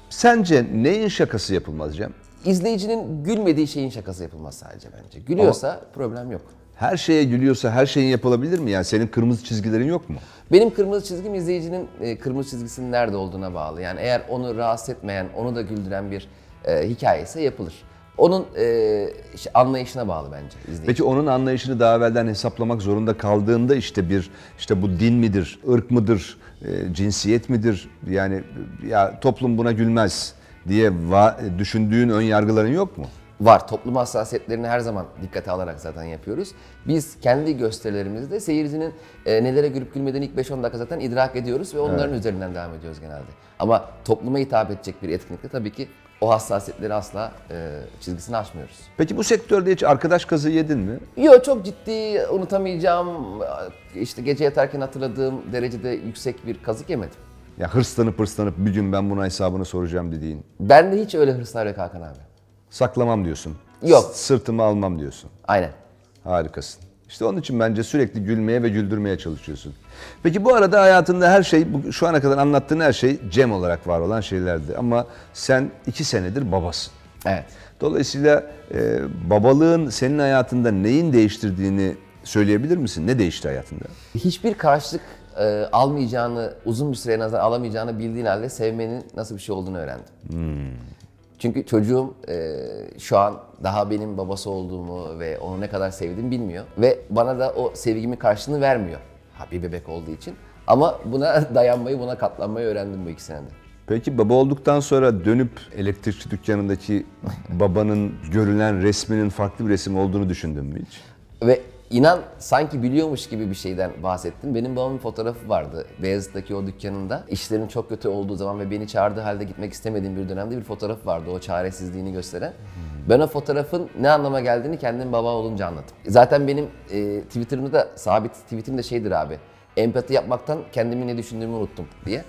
Sence neyin şakası yapılmaz Cem? İzleyicinin gülmediği şeyin şakası yapılmaz sadece bence. Gülüyorsa Ama... problem yok her şeye gülüyorsa her şeyin yapılabilir mi? Yani senin kırmızı çizgilerin yok mu? Benim kırmızı çizgim izleyicinin e, kırmızı çizgisinin nerede olduğuna bağlı. Yani eğer onu rahatsız etmeyen, onu da güldüren bir e, hikaye ise yapılır. Onun e, işte anlayışına bağlı bence izleyici. Peki onun anlayışını daha evvelden hesaplamak zorunda kaldığında işte bir işte bu din midir, ırk mıdır, e, cinsiyet midir? Yani ya toplum buna gülmez diye düşündüğün ön yargıların yok mu? var. Toplum hassasiyetlerini her zaman dikkate alarak zaten yapıyoruz. Biz kendi gösterilerimizde seyircinin e, nelere gülüp gülmediğini ilk 5-10 dakika zaten idrak ediyoruz ve onların evet. üzerinden devam ediyoruz genelde. Ama topluma hitap edecek bir etkinlikte tabii ki o hassasiyetleri asla e, çizgisini aşmıyoruz. Peki bu sektörde hiç arkadaş kazı yedin mi? Yok çok ciddi unutamayacağım, işte gece yatarken hatırladığım derecede yüksek bir kazık yemedim. Ya hırslanıp hırslanıp bir gün ben buna hesabını soracağım dediğin. Ben de hiç öyle hırslar yok Hakan abi saklamam diyorsun. Yok. S- sırtımı almam diyorsun. Aynen. Harikasın. İşte onun için bence sürekli gülmeye ve güldürmeye çalışıyorsun. Peki bu arada hayatında her şey, şu ana kadar anlattığın her şey Cem olarak var olan şeylerdi. Ama sen iki senedir babasın. Evet. Dolayısıyla e, babalığın senin hayatında neyin değiştirdiğini söyleyebilir misin? Ne değişti hayatında? Hiçbir karşılık e, almayacağını, uzun bir süre nazar alamayacağını bildiğin halde sevmenin nasıl bir şey olduğunu öğrendim. Hmm. Çünkü çocuğum e, şu an daha benim babası olduğumu ve onu ne kadar sevdiğimi bilmiyor. Ve bana da o sevgimin karşılığını vermiyor. Ha bir bebek olduğu için. Ama buna *laughs* dayanmayı, buna katlanmayı öğrendim bu iki senede. Peki baba olduktan sonra dönüp elektrikçi dükkanındaki babanın görülen resminin farklı bir resim olduğunu düşündün mü hiç? Ve inan sanki biliyormuş gibi bir şeyden bahsettim. Benim babamın fotoğrafı vardı Beyazıt'taki o dükkanında. İşlerin çok kötü olduğu zaman ve beni çağırdığı halde gitmek istemediğim bir dönemde bir fotoğraf vardı o çaresizliğini gösteren. Ben o fotoğrafın ne anlama geldiğini kendim baba olunca anladım. Zaten benim e, Twitter'ımda da sabit tweetim de şeydir abi. Empati yapmaktan kendimi ne düşündüğümü unuttum diye.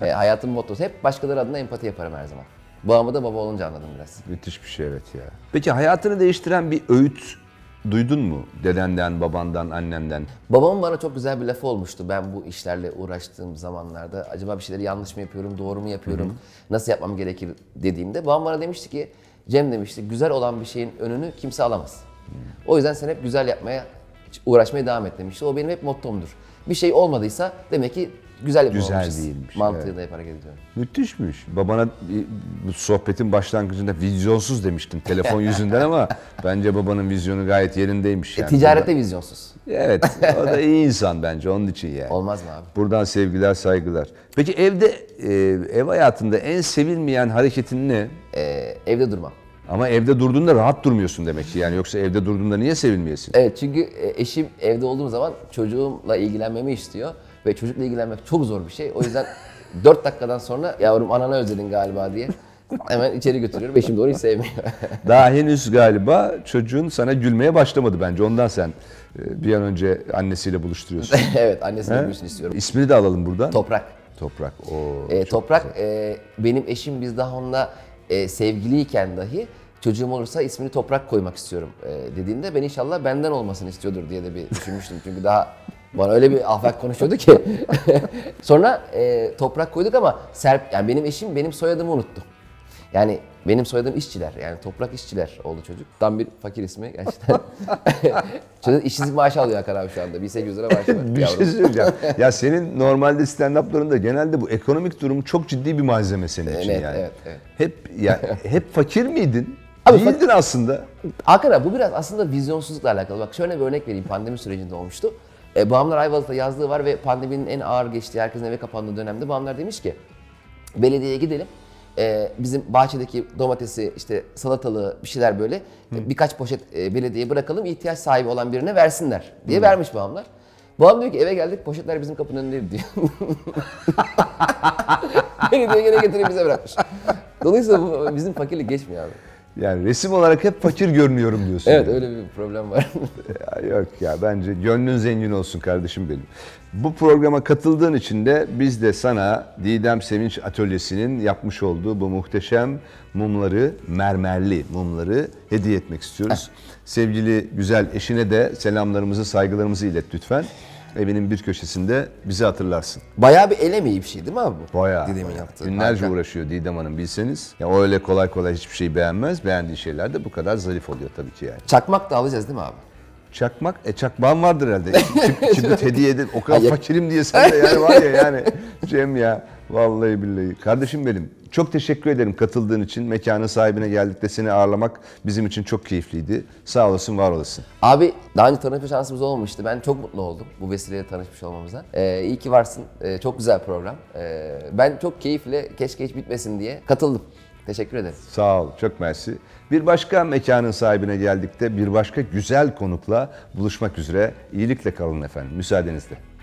E, hayatımın mottosu hep başkaları adına empati yaparım her zaman. Babamı da baba olunca anladım biraz. Müthiş bir şey evet ya. Peki hayatını değiştiren bir öğüt duydun mu dedenden, babandan, annenden? Babamın bana çok güzel bir lafı olmuştu. Ben bu işlerle uğraştığım zamanlarda acaba bir şeyleri yanlış mı yapıyorum, doğru mu yapıyorum, Hı-hı. nasıl yapmam gerekir dediğimde babam bana demişti ki Cem demişti güzel olan bir şeyin önünü kimse alamaz. Hı. O yüzden sen hep güzel yapmaya uğraşmaya devam et demişti. O benim hep mottomdur. Bir şey olmadıysa demek ki Güzel yapamamışız. Güzel değilmiş. Mantığıyla evet. hep hareket ediyorum. Müthişmiş. Babana bu sohbetin başlangıcında vizyonsuz demiştin telefon yüzünden ama *laughs* bence babanın vizyonu gayet yerindeymiş. Yani. E, ticarette vizyonsuz. Evet. O da iyi insan bence onun için yani. Olmaz mı abi? Buradan sevgiler, saygılar. Peki evde e, ev hayatında en sevilmeyen hareketin ne? Ee, evde durmam. Ama evde durduğunda rahat durmuyorsun demek ki yani yoksa evde durduğunda niye sevilmiyorsun? Evet çünkü e, eşim evde olduğum zaman çocuğumla ilgilenmemi istiyor. Ve çocukla ilgilenmek çok zor bir şey. O yüzden 4 *laughs* dakikadan sonra yavrum ananı özledin galiba diye hemen içeri götürüyorum. Eşim de onu hiç sevmiyor. *laughs* Daha henüz galiba çocuğun sana gülmeye başlamadı bence. Ondan sen e, bir an önce annesiyle buluşturuyorsun. *laughs* evet annesiyle buluşsun istiyorum. İsmini de alalım buradan. Toprak. Toprak. O ee, Toprak e, benim eşim biz daha onunla e, sevgiliyken dahi çocuğum olursa ismini Toprak koymak istiyorum e, dediğinde ben inşallah benden olmasını istiyordur diye de bir düşünmüştüm. Çünkü daha bana öyle bir ahlak konuşuyordu ki. *laughs* Sonra e, toprak koyduk ama Serp, yani benim eşim benim soyadımı unuttu. Yani benim soyadım işçiler. Yani toprak işçiler oldu çocuk. Tam bir fakir ismi gerçekten. *laughs* çocuk işsizlik maaşı alıyor Hakan abi şu anda. 1800 lira maaşı var. *laughs* bir şey yavrum. şey söyleyeceğim. ya senin normalde stand-up'larında genelde bu ekonomik durum çok ciddi bir malzeme senin için evet, yani. Evet, evet. Hep, ya, hep fakir miydin? Abi, Değildin aslında. Hakan abi bu biraz aslında vizyonsuzlukla alakalı. Bak şöyle bir örnek vereyim. Pandemi sürecinde olmuştu. E, Bağımlar Ayvalık'ta yazdığı var ve pandeminin en ağır geçtiği, herkesin eve kapandığı dönemde Bağımlar demiş ki belediyeye gidelim. E, bizim bahçedeki domatesi, işte salatalığı bir şeyler böyle e, birkaç poşet e, belediyeye bırakalım ihtiyaç sahibi olan birine versinler diye vermiş Bağımlar. Babam diyor ki eve geldik poşetler bizim kapının önündeydi diyor. *laughs* Beni diyor gene getirip bize bırakmış. Dolayısıyla bu, bizim fakirlik geçmiyor abi. Yani resim olarak hep fakir görünüyorum diyorsun. evet öyle bir problem var. ya, yok ya bence gönlün zengin olsun kardeşim benim. Bu programa katıldığın için de biz de sana Didem Sevinç Atölyesi'nin yapmış olduğu bu muhteşem mumları, mermerli mumları hediye etmek istiyoruz. Sevgili güzel eşine de selamlarımızı, saygılarımızı ilet lütfen evinin bir köşesinde bizi hatırlarsın. Bayağı bir el bir şey değil mi abi bu? Bayağı. Didem'in yaptığı. Günlerce Harika. uğraşıyor Didem Hanım bilseniz. Ya o öyle kolay kolay hiçbir şeyi beğenmez. Beğendiği şeyler de bu kadar zarif oluyor tabii ki yani. Çakmak da alacağız değil mi abi? Çakmak, e çakmağım vardır herhalde. Kibrit *laughs* hediye edin. O kadar fakirim diye sen de yani var ya yani. Cem ya. Vallahi billahi. Kardeşim benim çok teşekkür ederim katıldığın için. Mekanın sahibine geldik de seni ağırlamak bizim için çok keyifliydi. Sağ olasın, var olasın. Abi daha önce tanışma şansımız olmamıştı. Ben çok mutlu oldum bu vesileyle tanışmış olmamıza. Ee, iyi ki varsın. Ee, çok güzel program. Ee, ben çok keyifle keşke hiç bitmesin diye katıldım. Teşekkür ederim. Sağ ol, çok mersi. Bir başka mekanın sahibine geldik de bir başka güzel konukla buluşmak üzere. İyilikle kalın efendim, müsaadenizle.